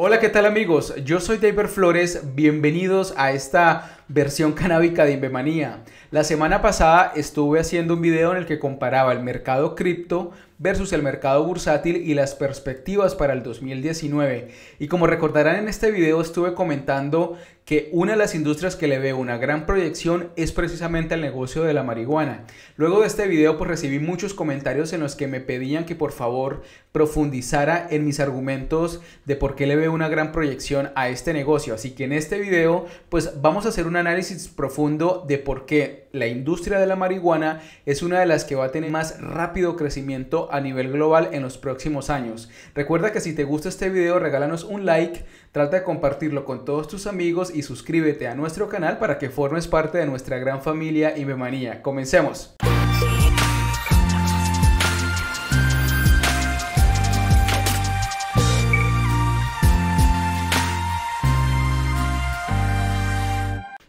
Hola, ¿qué tal amigos? Yo soy David Flores, bienvenidos a esta versión canábica de Inbemanía. La semana pasada estuve haciendo un video en el que comparaba el mercado cripto versus el mercado bursátil y las perspectivas para el 2019. Y como recordarán en este video estuve comentando que una de las industrias que le veo una gran proyección es precisamente el negocio de la marihuana. Luego de este video pues recibí muchos comentarios en los que me pedían que por favor profundizara en mis argumentos de por qué le veo una gran proyección a este negocio. Así que en este video pues vamos a hacer un análisis profundo de por qué la industria de la marihuana es una de las que va a tener más rápido crecimiento a nivel global en los próximos años. Recuerda que si te gusta este video regálanos un like, trata de compartirlo con todos tus amigos y suscríbete a nuestro canal para que formes parte de nuestra gran familia y memanía. ¡Comencemos!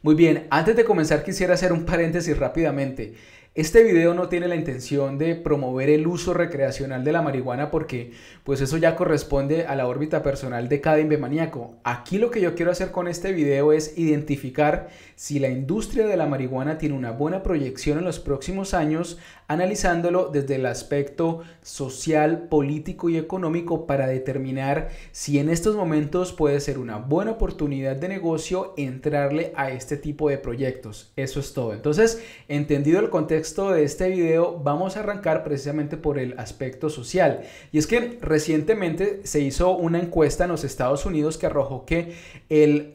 Muy bien, antes de comenzar quisiera hacer un paréntesis rápidamente. Este video no tiene la intención de promover el uso recreacional de la marihuana porque pues eso ya corresponde a la órbita personal de cada maníaco. Aquí lo que yo quiero hacer con este video es identificar si la industria de la marihuana tiene una buena proyección en los próximos años, analizándolo desde el aspecto social, político y económico para determinar si en estos momentos puede ser una buena oportunidad de negocio entrarle a este tipo de proyectos. Eso es todo. Entonces, entendido el contexto de este video, vamos a arrancar precisamente por el aspecto social. Y es que recientemente se hizo una encuesta en los Estados Unidos que arrojó que el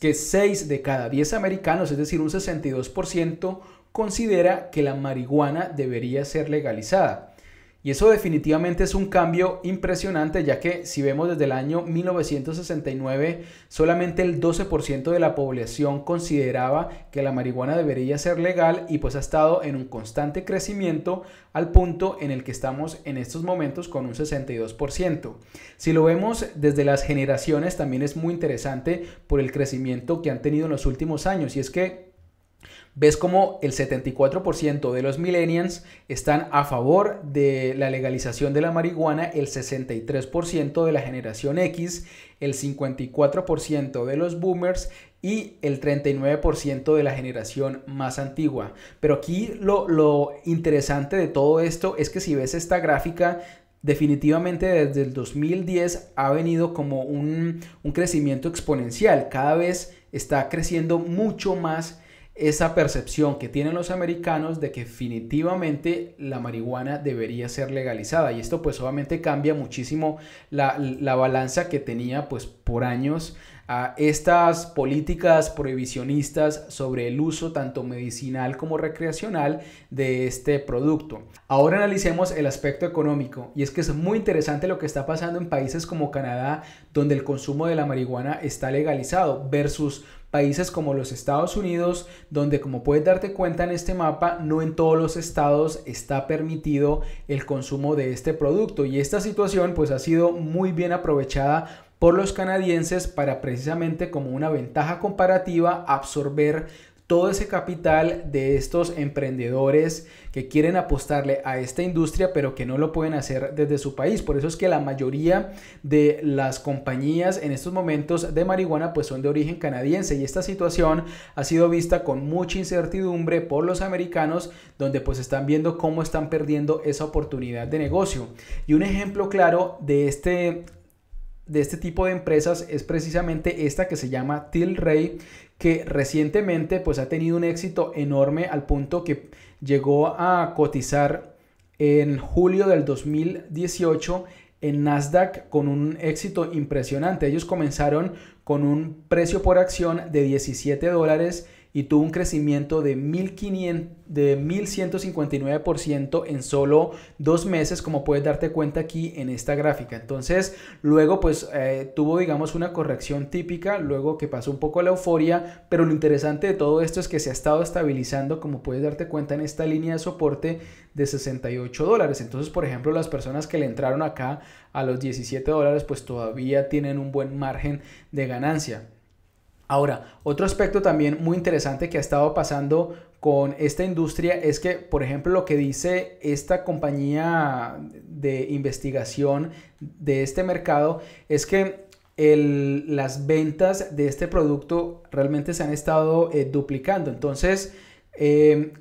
que 6 de cada 10 americanos, es decir, un 62%, considera que la marihuana debería ser legalizada. Y eso definitivamente es un cambio impresionante, ya que si vemos desde el año 1969, solamente el 12% de la población consideraba que la marihuana debería ser legal y pues ha estado en un constante crecimiento al punto en el que estamos en estos momentos con un 62%. Si lo vemos desde las generaciones, también es muy interesante por el crecimiento que han tenido en los últimos años y es que ves como el 74% de los millennials están a favor de la legalización de la marihuana, el 63% de la generación X, el 54% de los boomers y el 39% de la generación más antigua. Pero aquí lo, interesante de todo esto es que si ves esta gráfica definitivamente desde el 2010 ha venido como un, un, crecimiento exponencial. Cada vez está creciendo mucho más esa percepción que tienen los americanos de que definitivamente la marihuana debería ser legalizada y esto pues obviamente cambia muchísimo la, balanza que tenía pues por años a estas políticas prohibicionistas sobre el uso tanto medicinal como recreacional de este producto. Ahora analicemos el aspecto económico y es que es muy interesante lo que está pasando en países como Canadá donde el consumo de la marihuana está legalizado versus países como los Estados Unidos, donde como puedes darte cuenta en este mapa, no en todos los estados está permitido el consumo de este producto. Y esta situación pues ha sido muy bien aprovechada por los canadienses para precisamente como una ventaja comparativa absorber todo ese capital de estos emprendedores que quieren apostarle a esta industria pero que no lo pueden hacer desde su país. Por eso es que la mayoría de las compañías en estos momentos de marihuana pues son de origen canadiense y esta situación ha sido vista con mucha incertidumbre por los americanos donde pues están viendo cómo están perdiendo esa oportunidad de negocio. Y un ejemplo claro de este de este tipo de empresas es precisamente esta que se llama Tilray, que recientemente pues ha tenido un éxito enorme al punto que llegó a cotizar en julio del 2018 en Nasdaq con un éxito impresionante. Ellos comenzaron con un precio por acción de 17 dólares y tuvo un crecimiento de, 1500, de 1.159% en solo dos meses, como puedes darte cuenta aquí en esta gráfica. Entonces, luego pues eh, tuvo digamos una corrección típica, luego que pasó un poco la euforia, pero lo interesante de todo esto es que se ha estado estabilizando, como puedes darte cuenta en esta línea de soporte de 68 dólares. Entonces, por ejemplo, las personas que le entraron acá a los 17 dólares, pues todavía tienen un buen margen de ganancia. Ahora, otro aspecto también muy interesante que ha estado pasando con esta industria es que, por ejemplo, lo que dice esta compañía de investigación de este mercado es que las ventas de este producto realmente se han estado eh, duplicando. Entonces, em,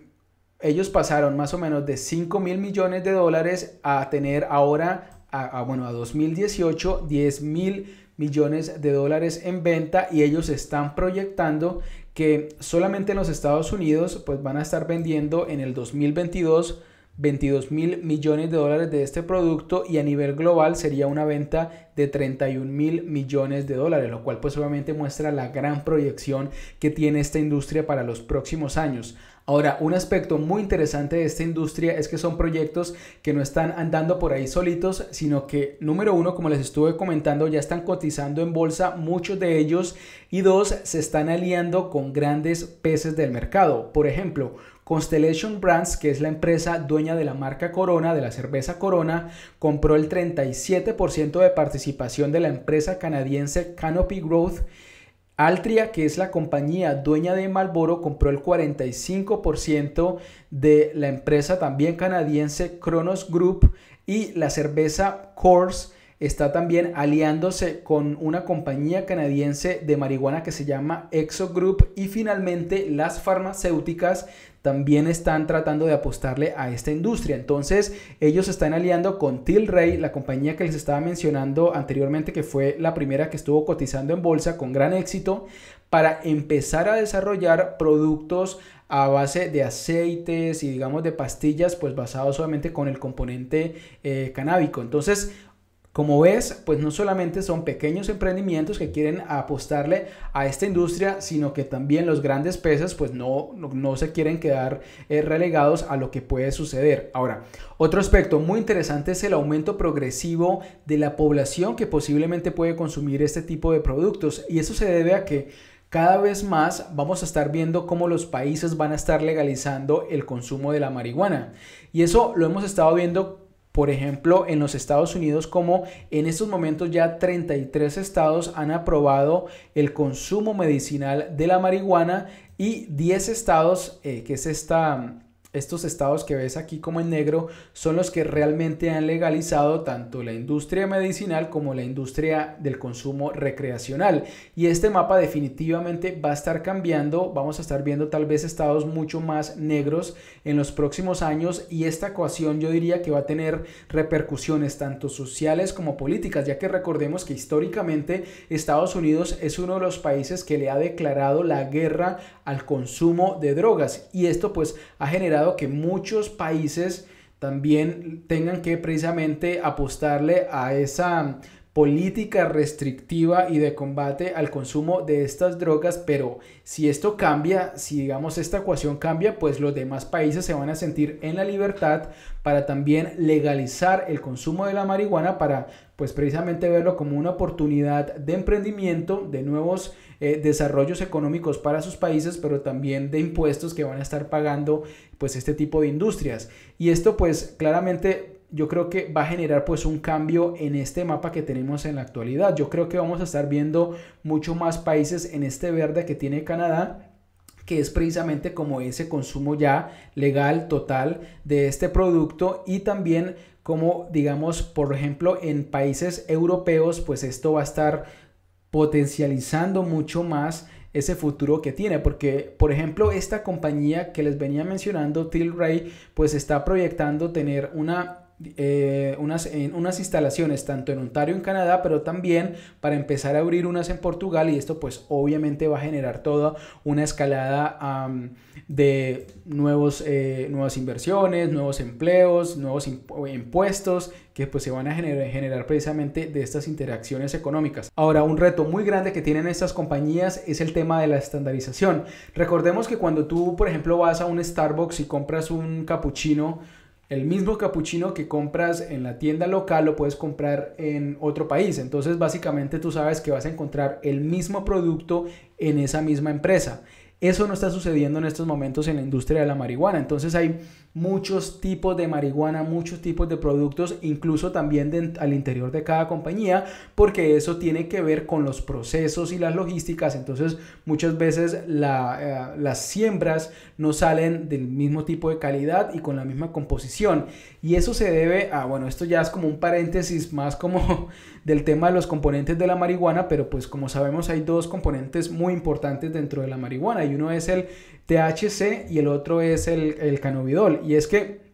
ellos pasaron más o menos de 5 mil millones de dólares a tener ahora, a, bueno, a 2018, 10 mil millones de dólares en venta y ellos están proyectando que solamente en los Estados Unidos pues van a estar vendiendo en el 2022 22 mil millones de dólares de este producto y a nivel global sería una venta de 31 mil millones de dólares, lo cual pues obviamente muestra la gran proyección que tiene esta industria para los próximos años. Ahora, un aspecto muy interesante de esta industria es que son proyectos que no están andando por ahí solitos, sino que, número uno, como les estuve comentando, ya están cotizando en bolsa muchos de ellos y dos, se están aliando con grandes peces del mercado. Por ejemplo, Constellation Brands, que es la empresa dueña de la marca Corona, de la cerveza Corona, compró el 37% de participación de la empresa canadiense Canopy Growth. Altria, que es la compañía dueña de Marlboro, compró el 45% de la empresa también canadiense Kronos Group y la cerveza Coors está también aliándose con una compañía canadiense de marihuana que se llama Exo Group y finalmente las farmacéuticas también están tratando de apostarle a esta industria. Entonces, ellos están aliando con Tilray, la compañía que les estaba mencionando anteriormente, que fue la primera que estuvo cotizando en bolsa con gran éxito, para empezar a desarrollar productos a base de aceites y digamos de pastillas pues basados solamente con el componente eh, canábico entonces como ves, pues no solamente son pequeños emprendimientos que quieren apostarle a esta industria, sino que también los grandes peces pues no, no, se quieren quedar eh, relegados a lo que puede suceder. Ahora, otro aspecto muy interesante es el aumento progresivo de la población que posiblemente puede consumir este tipo de productos y eso se debe a que cada vez más vamos a estar viendo cómo los países van a estar legalizando el consumo de la marihuana. Y eso lo hemos estado viendo por ejemplo, en los Estados Unidos, como en estos momentos ya 33 estados han aprobado el consumo medicinal de la marihuana y 10 estados, eh, que es esta estos estados que ves aquí como en negro son los que realmente han legalizado tanto la industria medicinal como la industria del consumo recreacional. Y este mapa definitivamente va a estar cambiando. Vamos a estar viendo tal vez estados mucho más negros en los próximos años y esta ecuación yo diría que va a tener repercusiones tanto sociales como políticas, ya que recordemos que históricamente Estados Unidos es uno de los países que le ha declarado la guerra al consumo de drogas y esto pues ha generado que muchos países también tengan que precisamente apostarle a esa política restrictiva y de combate al consumo de estas drogas, pero si esto cambia, si digamos esta ecuación cambia, pues los demás países se van a sentir en la libertad para también legalizar el consumo de la marihuana para pues precisamente verlo como una oportunidad de emprendimiento, de nuevos eh, desarrollos económicos para sus países, pero también de impuestos que van a estar pagando pues este tipo de industrias. Y esto pues claramente yo creo que va a generar pues un cambio en este mapa que tenemos en la actualidad. Yo creo que vamos a estar viendo mucho más países en este verde que tiene Canadá que es precisamente como ese consumo ya legal total de este producto y también como digamos por ejemplo en países europeos pues esto va a estar potencializando mucho más ese futuro que tiene, porque por ejemplo esta compañía que les venía mencionando, Tilray, pues está proyectando tener una eh, unas, en unas instalaciones tanto en Ontario, en Canadá, pero también para empezar a abrir unas en Portugal y esto pues obviamente va a generar toda una escalada de nuevos, eh, nuevas inversiones, nuevos empleos, nuevos impuestos que pues se van a generar, generar precisamente de estas interacciones económicas. Ahora, un reto muy grande que tienen estas compañías es el tema de la estandarización. Recordemos que cuando tú, por ejemplo, vas a un Starbucks y compras un cappuccino, el mismo capuchino que compras en la tienda local lo puedes comprar en otro país. Entonces básicamente tú sabes que vas a encontrar el mismo producto en esa misma empresa. Eso no está sucediendo en estos momentos en la industria de la marihuana. Entonces hay muchos tipos de marihuana, muchos tipos de productos, incluso también al interior de cada compañía, porque eso tiene que ver con los procesos y las logísticas. Entonces, muchas veces eh, las siembras no salen del mismo tipo de calidad y con la misma composición. Y eso se debe a, bueno, esto ya es como un paréntesis más como del tema de los componentes de la marihuana, pero pues como sabemos hay dos componentes muy importantes dentro de la marihuana y uno es el THC y el otro es el, el y es que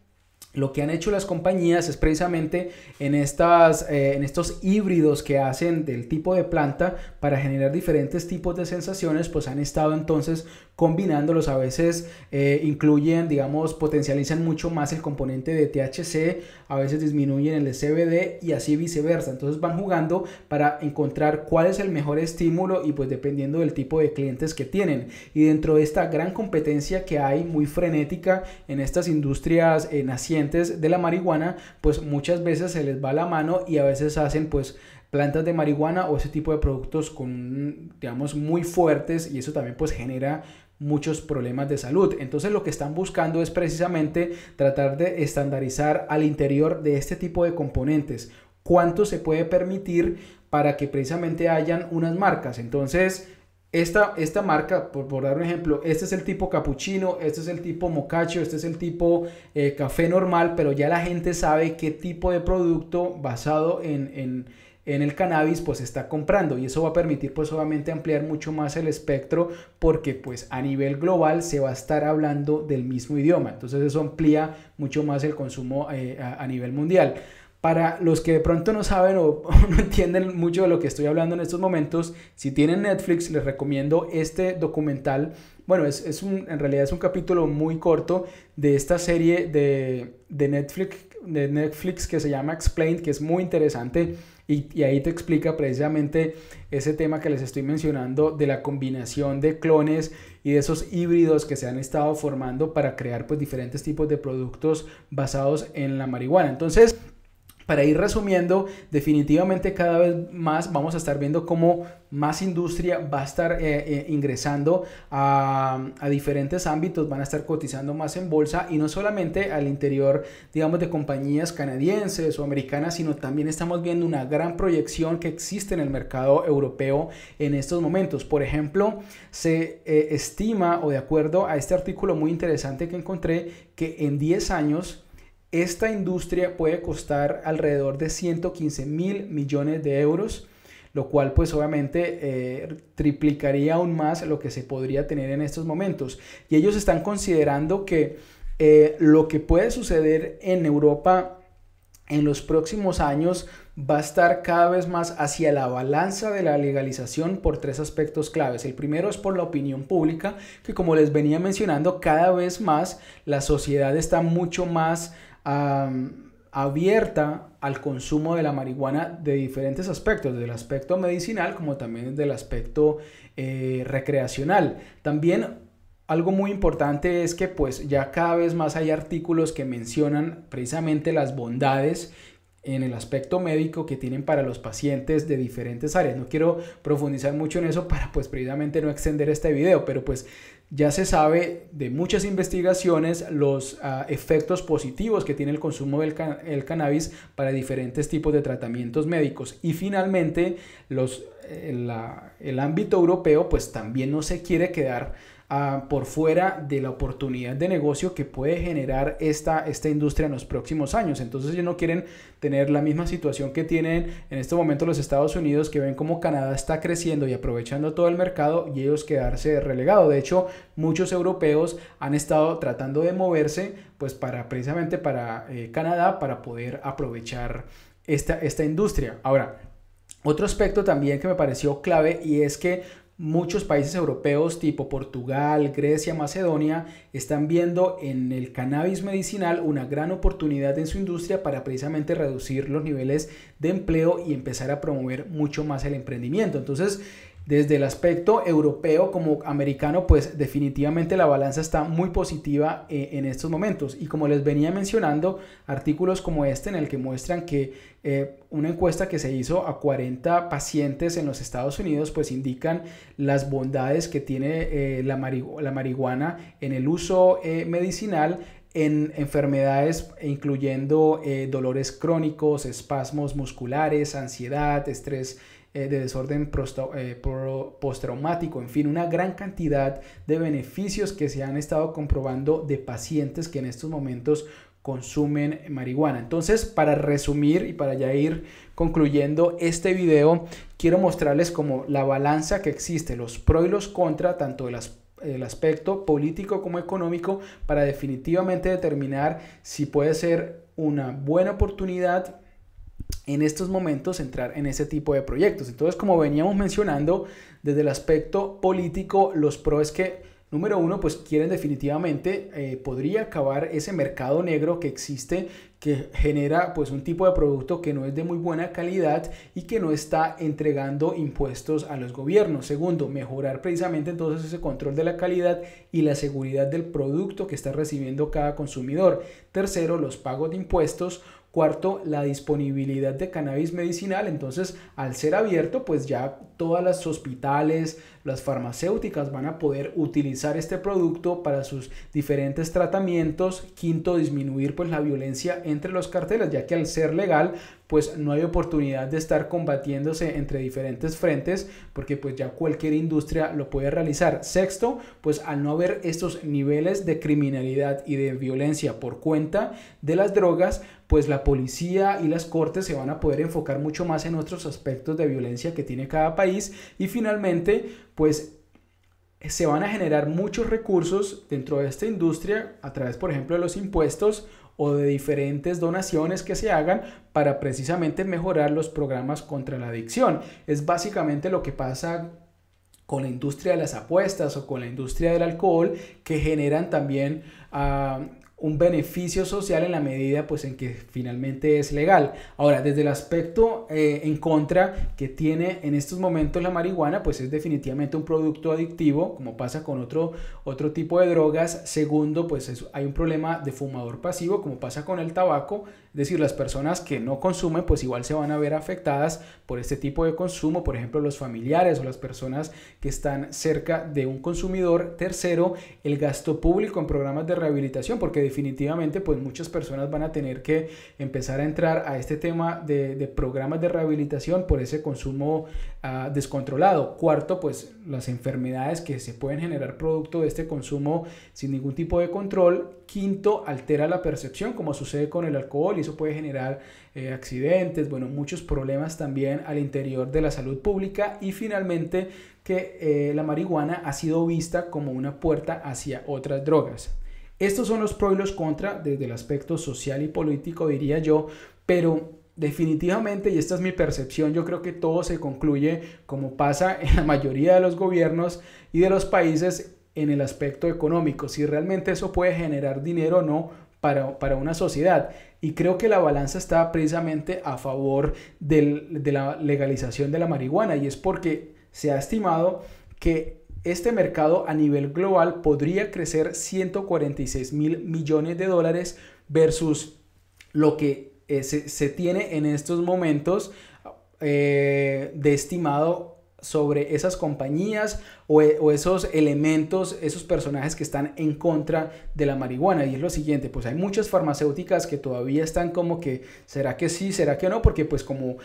lo que han hecho las compañías es precisamente en, estas, eh, en estos híbridos que hacen del tipo de planta para generar diferentes tipos de sensaciones, pues han estado entonces combinándolos. A veces eh, incluyen, digamos, potencializan mucho más el componente de THC, a veces disminuyen el de CBD y así viceversa. Entonces van jugando para encontrar cuál es el mejor estímulo y pues dependiendo del tipo de clientes que tienen. Y dentro de esta gran competencia que hay, muy frenética en estas industrias en eh, nacientes, de la marihuana, pues muchas veces se les va la mano y a veces hacen pues plantas de marihuana o ese tipo de productos con, digamos, muy fuertes y eso también pues genera muchos problemas de salud. Entonces lo que están buscando es precisamente tratar de estandarizar al interior de este tipo de componentes cuánto se puede permitir para que precisamente hayan unas marcas. Entonces, esta, marca, por, dar un ejemplo, este es el tipo capuchino, este es el tipo mocacho, este es el tipo eh, café normal, pero ya la gente sabe qué tipo de producto basado en, el cannabis pues está comprando y eso va a permitir pues obviamente ampliar mucho más el espectro porque pues a nivel global se va a estar hablando del mismo idioma, entonces eso amplía mucho más el consumo eh, a nivel mundial. Para los que de pronto no saben o, no entienden mucho de lo que estoy hablando en estos momentos, si tienen Netflix les recomiendo este documental. Bueno, es, un, en realidad es un capítulo muy corto de esta serie de, Netflix, de Netflix que se llama Explained, que es muy interesante. Y, ahí te explica precisamente ese tema que les estoy mencionando de la combinación de clones y de esos híbridos que se han estado formando para crear pues diferentes tipos de productos basados en la marihuana. Entonces, para ir resumiendo, definitivamente cada vez más vamos a estar viendo cómo más industria va a estar eh, eh, ingresando a, diferentes ámbitos, van a estar cotizando más en bolsa y no solamente al interior, digamos, de compañías canadienses o americanas, sino también estamos viendo una gran proyección que existe en el mercado europeo en estos momentos. Por ejemplo, se eh, estima o de acuerdo a este artículo muy interesante que encontré, que en 10 años esta industria puede costar alrededor de 115 mil millones de euros, lo cual pues obviamente eh, triplicaría aún más lo que se podría tener en estos momentos. Y ellos están considerando que eh, lo que puede suceder en Europa en los próximos años va a estar cada vez más hacia la balanza de la legalización por tres aspectos claves. El primero es por la opinión pública, que como les venía mencionando, cada vez más la sociedad está mucho más abierta al consumo de la marihuana de diferentes aspectos, del aspecto medicinal como también del aspecto eh, recreacional. También algo muy importante es que pues ya cada vez más hay artículos que mencionan precisamente las bondades en el aspecto médico que tienen para los pacientes de diferentes áreas. No quiero profundizar mucho en eso para pues previamente no extender este video, pero pues ya se sabe de muchas investigaciones los ah, efectos positivos que tiene el consumo del cannabis para diferentes tipos de tratamientos médicos. Y finalmente, los, el, eh, el ámbito europeo pues también no se quiere quedar por fuera de la oportunidad de negocio que puede generar esta, esta industria en los próximos años. Entonces ellos no quieren tener la misma situación que tienen en este momento los Estados Unidos, que ven como Canadá está creciendo y aprovechando todo el mercado y ellos quedarse relegados. De hecho, muchos europeos han estado tratando de moverse pues para precisamente para eh, Canadá para poder aprovechar esta, esta industria. Ahora, otro aspecto también que me pareció clave y es que muchos países europeos tipo Portugal, Grecia, Macedonia están viendo en el cannabis medicinal una gran oportunidad en su industria para precisamente reducir los niveles de empleo y empezar a promover mucho más el emprendimiento. Entonces, desde el aspecto europeo como americano, pues definitivamente la balanza está muy positiva eh, en estos momentos. Y como les venía mencionando, artículos como este en el que muestran que eh, una encuesta que se hizo a 40 pacientes en los Estados Unidos, pues indican las bondades que tiene eh, la, marihuana en el uso medicinal en enfermedades incluyendo dolores crónicos, espasmos musculares, ansiedad, estrés eh, de desorden eh, postraumático, en fin, una gran cantidad de beneficios que se han estado comprobando de pacientes que en estos momentos consumen marihuana. Entonces, para resumir y para ya ir concluyendo este video, quiero mostrarles como la balanza que existe, los pro y los contra, tanto el aspecto político como económico para definitivamente determinar si puede ser una buena oportunidad en estos momentos entrar en ese tipo de proyectos. Entonces, como veníamos mencionando, desde el aspecto político, los pros es que, número uno, pues quieren definitivamente, eh, podría acabar ese mercado negro que existe, que genera pues un tipo de producto que no es de muy buena calidad y que no está entregando impuestos a los gobiernos. Segundo, mejorar precisamente entonces ese control de la calidad y la seguridad del producto que está recibiendo cada consumidor. Tercero, los pagos de impuestos Cuarto, la disponibilidad de cannabis medicinal. Entonces, al ser abierto, pues ya todas las hospitales, las farmacéuticas van a poder utilizar este producto para sus diferentes tratamientos. Quinto, disminuir pues la violencia entre los carteles, ya que al ser legal pues no hay oportunidad de estar combatiéndose entre diferentes frentes porque pues ya cualquier industria lo puede realizar. Sexto, pues al no haber estos niveles de criminalidad y de violencia por cuenta de las drogas, pues la policía y las cortes se van a poder enfocar mucho más en otros aspectos de violencia que tiene cada país y finalmente pues se van a generar muchos recursos dentro de esta industria a través, por ejemplo, de los impuestos o de diferentes donaciones que se hagan para precisamente mejorar los programas contra la adicción. Es básicamente lo que pasa con la industria de las apuestas o con la industria del alcohol que generan también ah, un beneficio social en la medida pues en que finalmente es legal. Ahora, desde el aspecto eh, en contra que tiene en estos momentos la marihuana, pues es definitivamente un producto adictivo, como pasa con otro, otro tipo de drogas. Segundo, pues hay un problema de fumador pasivo, como pasa con el tabaco decir, las personas que no consumen, pues igual se van a ver afectadas por este tipo de consumo, por ejemplo, los familiares o las personas que están cerca de un consumidor. Tercero, el gasto público en programas de rehabilitación, porque definitivamente, pues muchas personas van a tener que empezar a entrar a este tema de, programas de rehabilitación por ese consumo ah, descontrolado. Cuarto, pues las enfermedades que se pueden generar producto de este consumo sin ningún tipo de control Quinto, altera la percepción, como sucede con el alcohol, y eso puede generar eh, accidentes, bueno, muchos problemas también al interior de la salud pública. Y finalmente, que eh, la marihuana ha sido vista como una puerta hacia otras drogas. Estos son los pros y los contra desde el aspecto social y político, diría yo, pero definitivamente, y esta es mi percepción, yo creo que todo se concluye como pasa en la mayoría de los gobiernos y de los países en el aspecto económico, si realmente eso puede generar dinero o no para, una sociedad. Y creo que la balanza está precisamente a favor de la legalización de la marihuana y es porque se ha estimado que este mercado a nivel global podría crecer 146 mil millones de dólares versus lo que eh, se, tiene en estos momentos eh, de estimado sobre esas compañías e, o, esos elementos, esos personajes que están en contra de la marihuana. Y es lo siguiente, pues hay muchas farmacéuticas que todavía están como que, ¿será que sí? ¿Será que no? Porque pues como...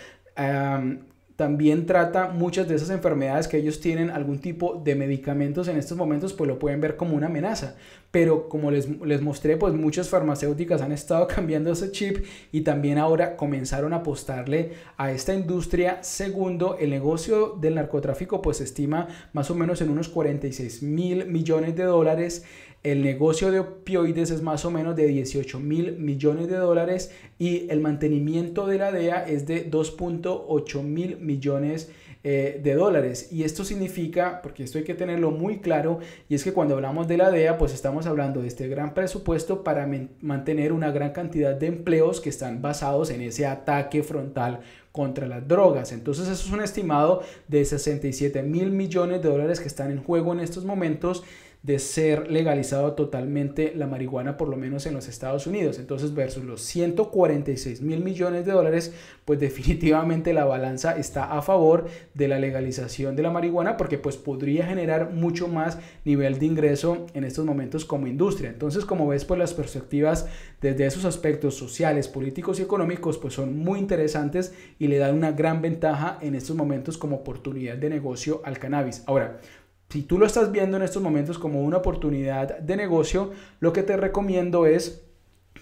también trata muchas de esas enfermedades que ellos tienen algún tipo de medicamentos en estos momentos, pues lo pueden ver como una amenaza pero como les, les, mostré, pues muchas farmacéuticas han estado cambiando ese chip y también ahora comenzaron a apostarle a esta industria. Segundo, el negocio del narcotráfico pues se estima más o menos en unos 46 mil millones de dólares. El negocio de opioides es más o menos de 18 mil millones de dólares y el mantenimiento de la DEA es de 2.8 mil millones de eh, de dólares. Y esto significa, porque esto hay que tenerlo muy claro, y es que cuando hablamos de la DEA, pues estamos hablando de este gran presupuesto para mantener una gran cantidad de empleos que están basados en ese ataque frontal contra las drogas. Entonces eso es un estimado de 67 mil millones de dólares que están en juego en estos momentos de ser legalizado totalmente la marihuana, por lo menos en los Estados Unidos. Entonces, versus los 146 mil millones de dólares, pues definitivamente la balanza está a favor de la legalización de la marihuana porque pues podría generar mucho más nivel de ingreso en estos momentos como industria. Entonces, como ves, pues las perspectivas desde esos aspectos sociales, políticos y económicos, pues son muy interesantes y le dan una gran ventaja en estos momentos como oportunidad de negocio al cannabis. Ahora, si tú lo estás viendo en estos momentos como una oportunidad de negocio, lo que te recomiendo es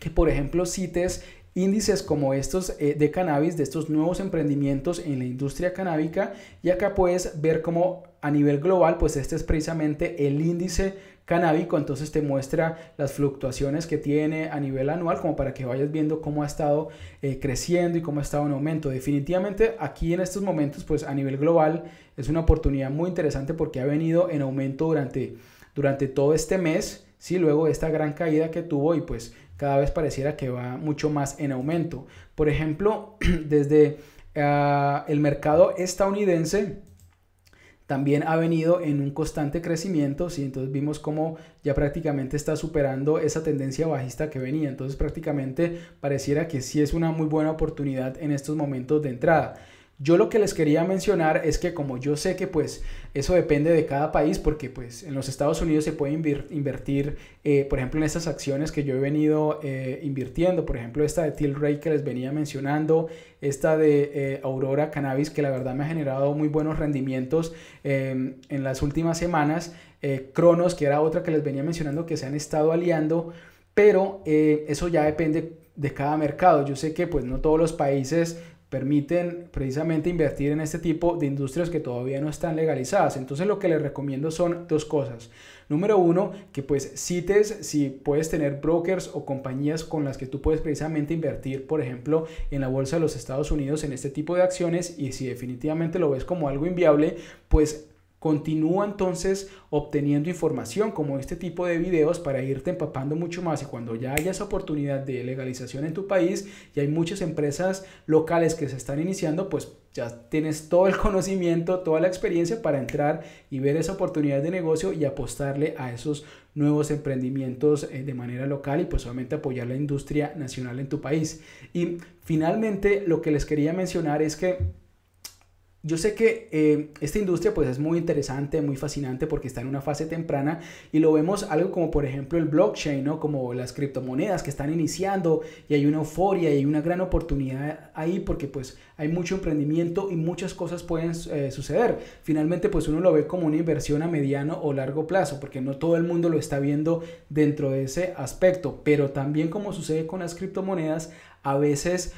que, por ejemplo, cites índices como estos eh, de cannabis, de estos nuevos emprendimientos en la industria canábica. Y acá puedes ver cómo a nivel global, pues este es precisamente el índice canábico, entonces te muestra las fluctuaciones que tiene a nivel anual como para que vayas viendo cómo ha estado eh, creciendo y cómo ha estado en aumento. Definitivamente aquí en estos momentos, pues a nivel global es una oportunidad muy interesante porque ha venido en aumento durante, durante todo este mes, si luego esta gran caída que tuvo y pues cada vez pareciera que va mucho más en aumento. Por ejemplo, desde ah, el mercado estadounidense, también ha venido en un constante crecimiento, si entonces vimos cómo ya prácticamente está superando esa tendencia bajista que venía, entonces prácticamente pareciera que sí es una muy buena oportunidad en estos momentos de entrada. Yo lo que les quería mencionar es que como yo sé que pues eso depende de cada país, porque pues en los Estados Unidos se puede invertir, eh, por ejemplo, en estas acciones que yo he venido eh, invirtiendo, por ejemplo, esta de Tilray que les venía mencionando, esta de eh, Aurora Cannabis que la verdad me ha generado muy buenos rendimientos em, en las últimas semanas, Cronos que era otra que les venía mencionando que se han estado aliando, pero eso ya depende de cada mercado. Yo sé que pues no todos los países permiten precisamente invertir en este tipo de industrias que todavía no están legalizadas. Entonces lo que les recomiendo son dos cosas. Número uno, que pues cites si puedes tener brokers o compañías con las que tú puedes precisamente invertir, por ejemplo, en la bolsa de los Estados Unidos en este tipo de acciones y si definitivamente lo ves como algo inviable, pues Continúa entonces obteniendo información como este tipo de videos para irte empapando mucho más y cuando ya haya esa oportunidad de legalización en tu país y hay muchas empresas locales que se están iniciando, pues ya tienes todo el conocimiento, toda la experiencia para entrar y ver esa oportunidad de negocio y apostarle a esos nuevos emprendimientos eh, de manera local y pues obviamente apoyar la industria nacional en tu país. Y finalmente lo que les quería mencionar es que yo sé que eh, esta industria pues es muy interesante, muy fascinante porque está en una fase temprana y lo vemos algo como por ejemplo el blockchain, ¿no? Como las criptomonedas que están iniciando y hay una euforia y una gran oportunidad ahí porque pues hay mucho emprendimiento y muchas cosas pueden eh, suceder. Finalmente pues uno lo ve como una inversión a mediano o largo plazo porque no todo el mundo lo está viendo dentro de ese aspecto, pero también como sucede con las criptomonedas, a veces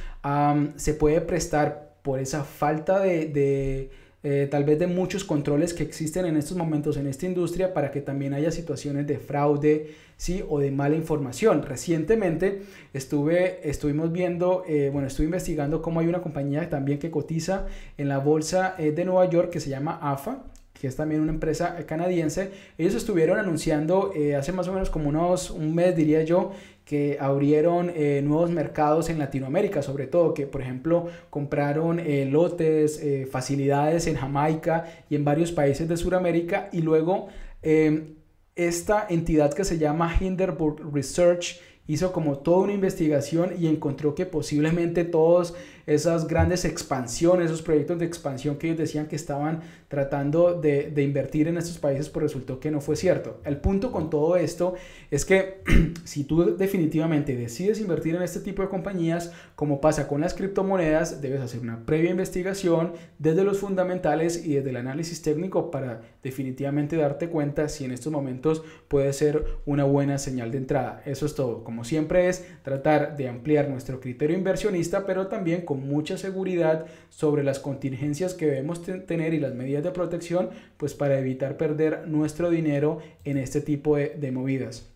se puede prestar por esa falta de, eh, tal vez de muchos controles que existen en estos momentos en esta industria para que también haya situaciones de fraude ¿sí? o de mala información. Recientemente estuve, estuvimos viendo, eh, bueno, estuve investigando cómo hay una compañía también que cotiza en la bolsa eh, de Nueva York que se llama AFA, que es también una empresa canadiense, ellos estuvieron anunciando eh, hace más o menos como unos un mes, diría yo, que abrieron eh, nuevos mercados en Latinoamérica, sobre todo, que por ejemplo compraron eh, lotes, facilidades en Jamaica y en varios países de Sudamérica, y luego em, esta entidad que se llama Hinderburg Research hizo como toda una investigación y encontró que posiblemente todos esas grandes expansiones, esos proyectos de expansión que ellos decían que estaban tratando de, invertir en estos países, pues resultó que no fue cierto. El punto con todo esto es que si tú definitivamente decides invertir en este tipo de compañías, como pasa con las criptomonedas, debes hacer una previa investigación desde los fundamentales y desde el análisis técnico para definitivamente darte cuenta si en estos momentos puede ser una buena señal de entrada. Eso es todo. Como siempre es tratar de ampliar nuestro criterio inversionista, pero también como mucha seguridad sobre las contingencias que debemos tener y las medidas de protección, pues para evitar perder nuestro dinero en este tipo de, movidas.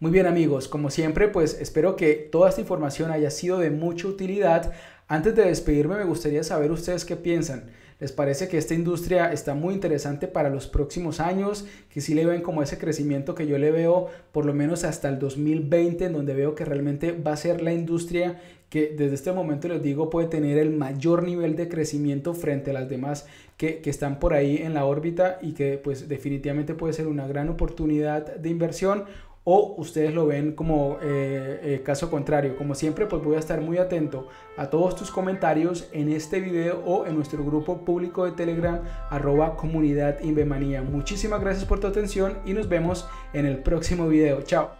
Muy bien amigos, como siempre, pues espero que toda esta información haya sido de mucha utilidad. Antes de despedirme, me gustaría saber ustedes qué piensan. ¿Les parece que esta industria está muy interesante para los próximos años? Que si le ven como ese crecimiento que yo le veo, por lo menos hasta el 2020, en donde veo que realmente va a ser la industria que desde este momento les digo puede tener el mayor nivel de crecimiento frente a las demás que, están por ahí en la órbita y que pues definitivamente puede ser una gran oportunidad de inversión o ustedes lo ven como eh, eh, caso contrario. Como siempre pues voy a estar muy atento a todos tus comentarios en este video o en nuestro grupo público de Telegram arroba comunidad Invemanía. Muchísimas gracias por tu atención y nos vemos en el próximo video. Chao.